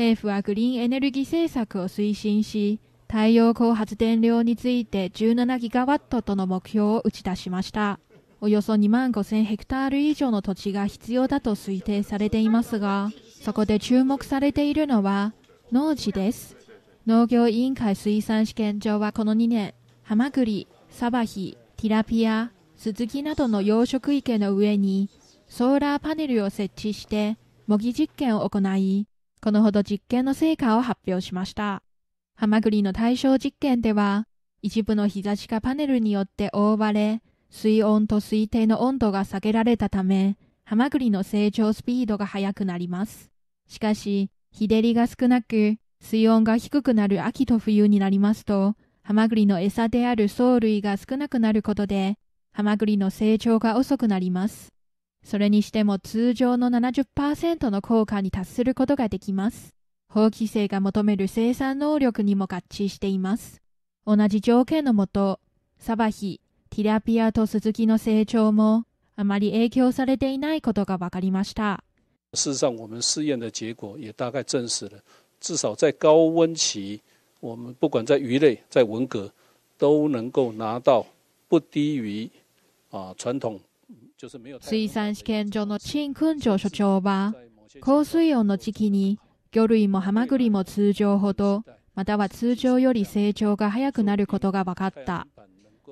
政府はグリーンエネルギー政策を推進し、太陽光発電量について17ギガワットとの目標を打ち出しました。およそ2万5000ヘクタール以上の土地が必要だと推定されていますが、そこで注目されているのは農地です。農業委員会水産試験場はこの2年、ハマグリ、サバヒ、ティラピア、スズキなどの養殖池の上にソーラーパネルを設置して模擬実験を行い、このほど実験の成果を発表しました。ハマグリの対象実験では、一部の日差しがパネルによって覆われ、水温と水底の温度が下げられたため、ハマグリの成長スピードが速くなります。しかし、日照りが少なく、水温が低くなる秋と冬になりますと、ハマグリの餌である藻類が少なくなることで、ハマグリの成長が遅くなります。それにしても通常の70%の効果に達することができます。法規制が求める生産能力にも合致しています。同じ条件のもと、サバヒ、ティラピアとスズキの成長もあまり影響されていないことが分かりました。事实上，我们试验的结果也大概证实了，至少在高温期，我们不管在鱼类、在文都能够拿到不低于啊传统水産試験場の陳君長所長は、高水温の時期に魚類もハマグリも通常ほど、または通常より成長が早くなることが分かった。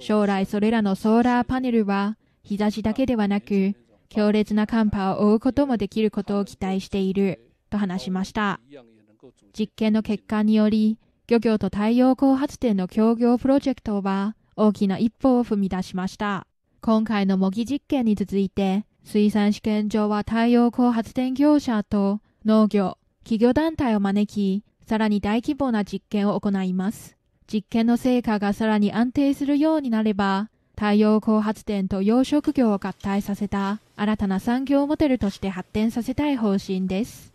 将来それらのソーラーパネルは、日差しだけではなく、強烈な寒波を追うこともできることを期待していると話しました。実験の結果により、漁業と太陽光発電の協業プロジェクトは大きな一歩を踏み出しました。今回の模擬実験に続いて、水産試験場は太陽光発電業者と農業、企業団体を招き、さらに大規模な実験を行います。実験の成果がさらに安定するようになれば、太陽光発電と養殖業を合体させた新たな産業モデルとして発展させたい方針です。